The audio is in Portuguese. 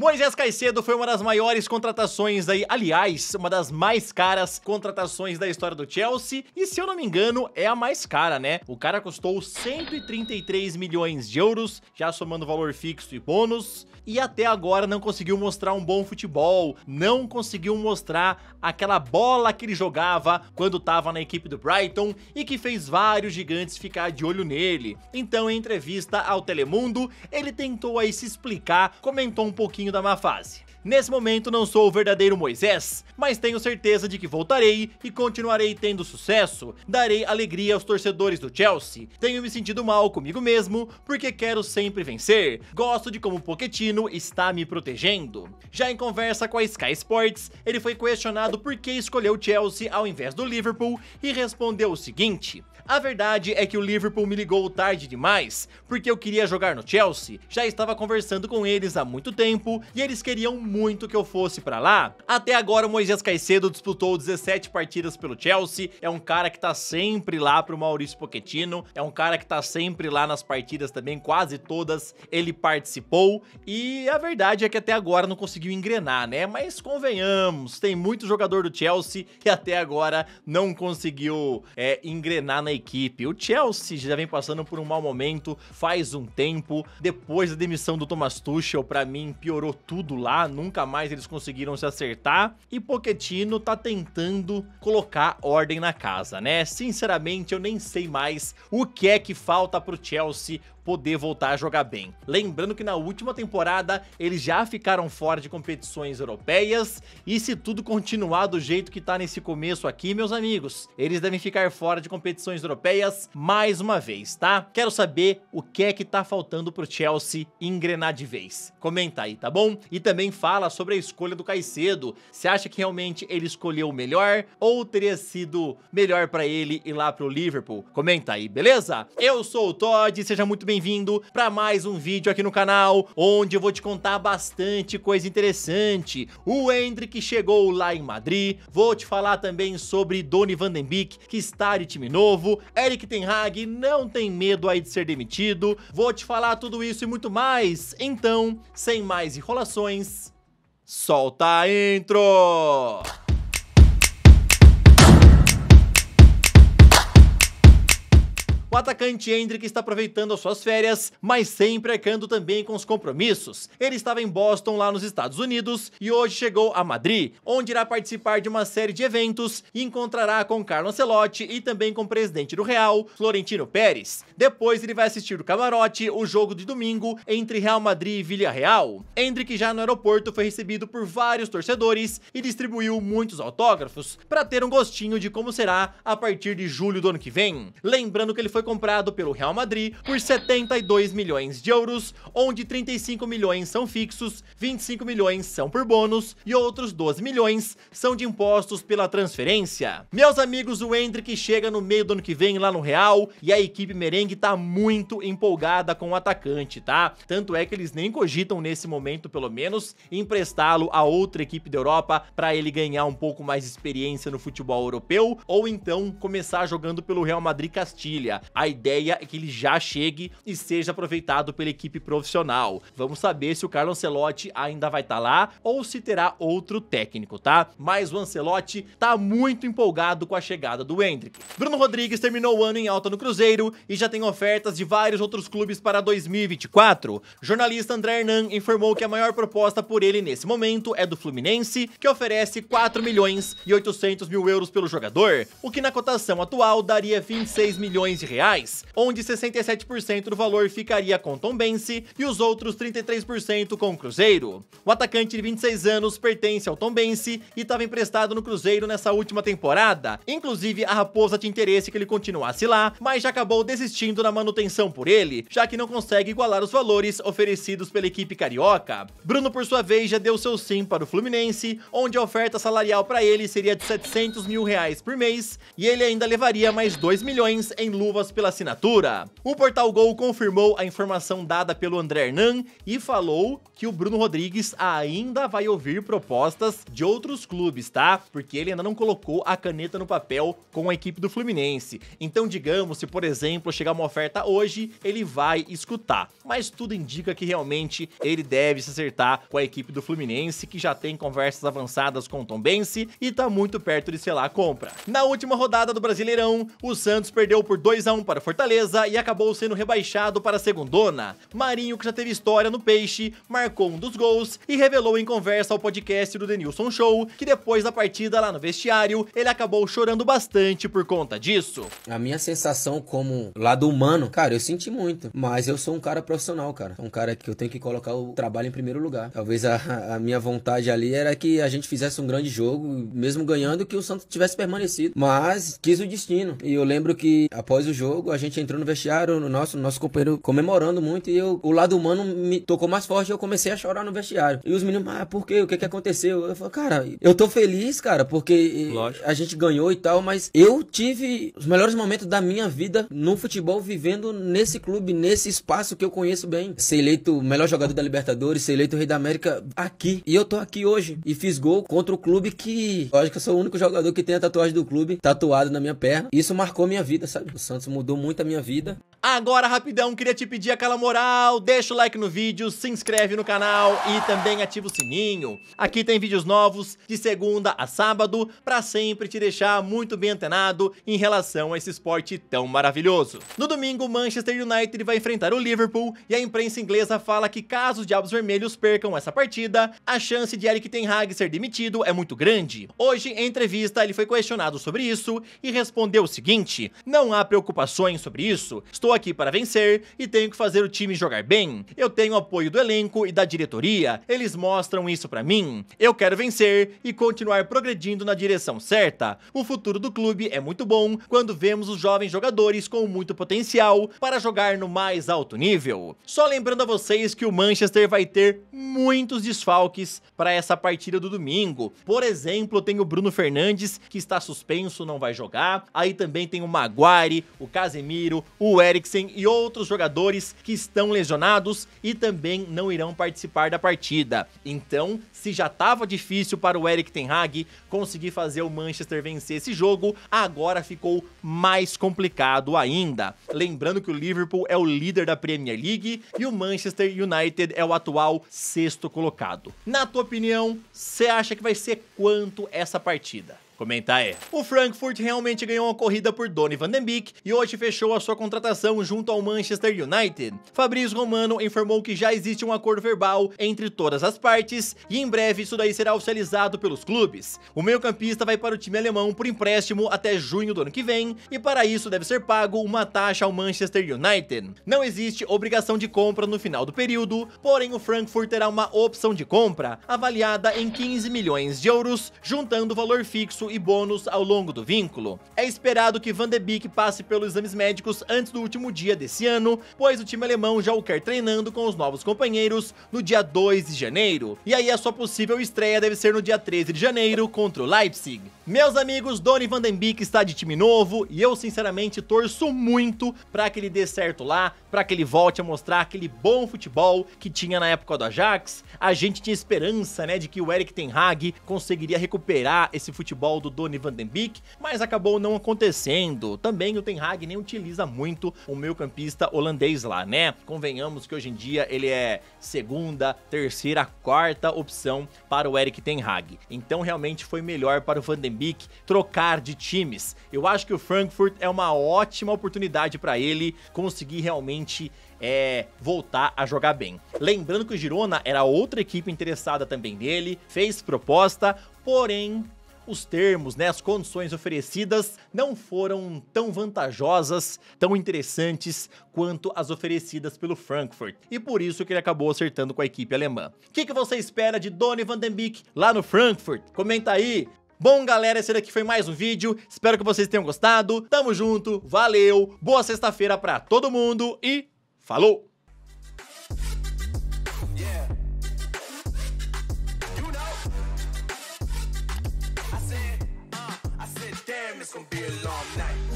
Moisés Caicedo foi uma das maiores contratações aí, aliás, uma das mais caras contratações da história do Chelsea, e se eu não me engano, é a mais cara, né? O cara custou 133 milhões de euros, já somando valor fixo e bônus, e até agora não conseguiu mostrar um bom futebol, não conseguiu mostrar aquela bola que ele jogava quando estava na equipe do Brighton e que fez vários gigantes ficar de olho nele. Então, em entrevista ao Telemundo, ele tentou aí se explicar, comentou um pouquinho da má fase. Nesse momento não sou o verdadeiro Moisés, mas tenho certeza de que voltarei e continuarei tendo sucesso, darei alegria aos torcedores do Chelsea. Tenho me sentido mal comigo mesmo, porque quero sempre vencer. Gosto de como Pochettino está me protegendo. Já em conversa com a Sky Sports, ele foi questionado por que escolheu o Chelsea ao invés do Liverpool e respondeu o seguinte: a verdade é que o Liverpool me ligou tarde demais, porque eu queria jogar no Chelsea, já estava conversando com eles há muito tempo e eles queriam muito que eu fosse para lá. Até agora o Moisés Caicedo disputou 17 partidas pelo Chelsea, é um cara que tá sempre lá pro Maurício Pochettino, é um cara que tá sempre lá nas partidas também, quase todas ele participou e a verdade é que até agora não conseguiu engrenar, né? Mas convenhamos, tem muito jogador do Chelsea que até agora não conseguiu é, engrenar na equipe. O Chelsea já vem passando por um mau momento faz um tempo. Depois da demissão do Thomas Tuchel, para mim piorou tudo lá, nunca mais eles conseguiram se acertar. E Pochettino tá tentando colocar ordem na casa, né? Sinceramente, eu nem sei mais o que é que falta pro Chelsea, poder voltar a jogar bem. Lembrando que na última temporada eles já ficaram fora de competições europeias e se tudo continuar do jeito que tá nesse começo aqui, meus amigos, eles devem ficar fora de competições europeias mais uma vez, tá? Quero saber o que é que tá faltando pro Chelsea engrenar de vez. Comenta aí, tá bom? E também fala sobre a escolha do Caicedo. Você acha que realmente ele escolheu o melhor ou teria sido melhor para ele ir lá pro Liverpool? Comenta aí, beleza? Eu sou o Todd, seja muito bem bem-vindo para mais um vídeo aqui no canal, onde eu vou te contar bastante coisa interessante. O Hendrick chegou lá em Madrid, vou te falar também sobre Doni van den Beek, que está de time novo, Eric Ten Hag não tem medo aí de ser demitido, vou te falar tudo isso e muito mais. Então, sem mais enrolações, solta a intro! O atacante Hendrick está aproveitando as suas férias, mas sempre arcando também com os compromissos. Ele estava em Boston, lá nos Estados Unidos, e hoje chegou a Madrid, onde irá participar de uma série de eventos e encontrará com Carlo Ancelotti e também com o presidente do Real, Florentino Pérez. Depois ele vai assistir do camarote o jogo de domingo entre Real Madrid e Villarreal. Hendrick já no aeroporto foi recebido por vários torcedores e distribuiu muitos autógrafos para ter um gostinho de como será a partir de julho do ano que vem. Lembrando que ele foi comprado pelo Real Madrid por 72 milhões de euros, onde 35 milhões são fixos, 25 milhões são por bônus e outros 12 milhões são de impostos pela transferência. Meus amigos, o Hendrick chega no meio do ano que vem lá no Real e a equipe merengue tá muito empolgada com o atacante, tá? Tanto é que eles nem cogitam nesse momento, pelo menos, emprestá-lo a outra equipe da Europa para ele ganhar um pouco mais de experiência no futebol europeu ou então começar jogando pelo Real Madrid Castilha. A ideia é que ele já chegue e seja aproveitado pela equipe profissional. Vamos saber se o Carlo Ancelotti ainda vai estar tá lá ou se terá outro técnico, tá? Mas o Ancelotti tá muito empolgado com a chegada do Hendrick. Bruno Rodrigues terminou o ano em alta no Cruzeiro e já tem ofertas de vários outros clubes para 2024. Jornalista André Hernan informou que a maior proposta por ele nesse momento é do Fluminense, que oferece 4 milhões e 800 mil euros pelo jogador, o que na cotação atual daria 26 milhões de reais reais, onde 67% do valor ficaria com Tombense e os outros 33% com Cruzeiro. O atacante de 26 anos pertence ao Tombense e estava emprestado no Cruzeiro nessa última temporada. Inclusive, a Raposa tinha interesse que ele continuasse lá, mas já acabou desistindo na manutenção por ele, já que não consegue igualar os valores oferecidos pela equipe carioca. Bruno, por sua vez, já deu seu sim para o Fluminense, onde a oferta salarial para ele seria de 700 mil reais por mês e ele ainda levaria mais 2 milhões em luvas pela assinatura. O Portal Gol confirmou a informação dada pelo André Hernan e falou que o Bruno Rodrigues ainda vai ouvir propostas de outros clubes, tá? Porque ele ainda não colocou a caneta no papel com a equipe do Fluminense. Então, digamos, se por exemplo chegar uma oferta hoje, ele vai escutar. Mas tudo indica que realmente ele deve se acertar com a equipe do Fluminense, que já tem conversas avançadas com o Tom Bense e tá muito perto de selar a compra. Na última rodada do Brasileirão, o Santos perdeu por 2 a 1 para Fortaleza e acabou sendo rebaixado para a segundona. Marinho, que já teve história no Peixe, marcou um dos gols e revelou em conversa ao podcast do Denilson Show que depois da partida lá no vestiário, ele acabou chorando bastante por conta disso. A minha sensação como lado humano, cara, eu senti muito, mas eu sou um cara profissional, cara. Um cara que eu tenho que colocar o trabalho em primeiro lugar. Talvez a, a minha vontade ali era que a gente fizesse um grande jogo, mesmo ganhando, que o Santos tivesse permanecido, mas quis o destino. E eu lembro que após o jogo jogo, a gente entrou no vestiário, no nosso, nosso companheiro comemorando muito, e eu, o lado humano me tocou mais forte, eu comecei a chorar no vestiário. E os meninos, ah, por quê? O que que aconteceu? Eu falei, cara, eu tô feliz, cara, porque Lógico. a gente ganhou e tal, mas eu tive os melhores momentos da minha vida no futebol, vivendo nesse clube, nesse espaço que eu conheço bem. Ser eleito melhor jogador da Libertadores, ser eleito rei da América aqui. E eu tô aqui hoje. E fiz gol contra o clube que. lógico que eu sou o único jogador que tem a tatuagem do clube tatuado na minha perna. Isso marcou minha vida, sabe? O Santos mudou mudou muito a minha vida. Agora, rapidão, queria te pedir aquela moral, deixa o like no vídeo, se inscreve no canal e também ativa o sininho. Aqui tem vídeos novos de segunda a sábado para sempre te deixar muito bem antenado em relação a esse esporte tão maravilhoso. No domingo, o Manchester United vai enfrentar o Liverpool e a imprensa inglesa fala que caso os Diabos Vermelhos percam essa partida, a chance de Eric Ten Hag ser demitido é muito grande. Hoje, em entrevista, ele foi questionado sobre isso e respondeu o seguinte, não há preocupação informações sobre isso. Estou aqui para vencer e tenho que fazer o time jogar bem. Eu tenho apoio do elenco e da diretoria. Eles mostram isso para mim. Eu quero vencer e continuar progredindo na direção certa. O futuro do clube é muito bom quando vemos os jovens jogadores com muito potencial para jogar no mais alto nível. Só lembrando a vocês que o Manchester vai ter muitos desfalques para essa partida do domingo. Por exemplo, tem o Bruno Fernandes, que está suspenso, não vai jogar. Aí também tem o Maguire, o Casemiro, o Eriksen e outros jogadores que estão lesionados e também não irão participar da partida. Então, se já estava difícil para o Eric Ten Hag conseguir fazer o Manchester vencer esse jogo, agora ficou mais complicado ainda. Lembrando que o Liverpool é o líder da Premier League e o Manchester United é o atual sexto colocado. Na tua opinião, você acha que vai ser quanto essa partida? comentar é. O Frankfurt realmente ganhou uma corrida por Donny van den Beek e hoje fechou a sua contratação junto ao Manchester United. Fabrício Romano informou que já existe um acordo verbal entre todas as partes e em breve isso daí será oficializado pelos clubes. O meio-campista vai para o time alemão por empréstimo até junho do ano que vem e para isso deve ser pago uma taxa ao Manchester United. Não existe obrigação de compra no final do período, porém o Frankfurt terá uma opção de compra avaliada em 15 milhões de euros, juntando o valor fixo e bônus ao longo do vínculo. É esperado que Van de Beek passe pelos exames médicos antes do último dia desse ano, pois o time alemão já o quer treinando com os novos companheiros no dia 2 de janeiro. E aí a sua possível estreia deve ser no dia 13 de janeiro contra o Leipzig. Meus amigos, Donny Van Den Beek está de time novo e eu sinceramente torço muito para que ele dê certo lá, para que ele volte a mostrar aquele bom futebol que tinha na época do Ajax. A gente tinha esperança, né, de que o Eric Ten Hag conseguiria recuperar esse futebol do Donny van den Beek, mas acabou não acontecendo. Também o Ten Hag nem utiliza muito o meio campista holandês lá, né? Convenhamos que hoje em dia ele é segunda, terceira, quarta opção para o Eric Ten Hag. Então realmente foi melhor para o Van den Beek trocar de times. Eu acho que o Frankfurt é uma ótima oportunidade para ele conseguir realmente é, voltar a jogar bem. Lembrando que o Girona era outra equipe interessada também nele, fez proposta, porém os termos, né, as condições oferecidas não foram tão vantajosas, tão interessantes quanto as oferecidas pelo Frankfurt. E por isso que ele acabou acertando com a equipe alemã. O que, que você espera de Donny van den Beek lá no Frankfurt? Comenta aí! Bom, galera, esse daqui foi mais um vídeo. Espero que vocês tenham gostado. Tamo junto, valeu, boa sexta-feira pra todo mundo e falou! it's gonna be a long night.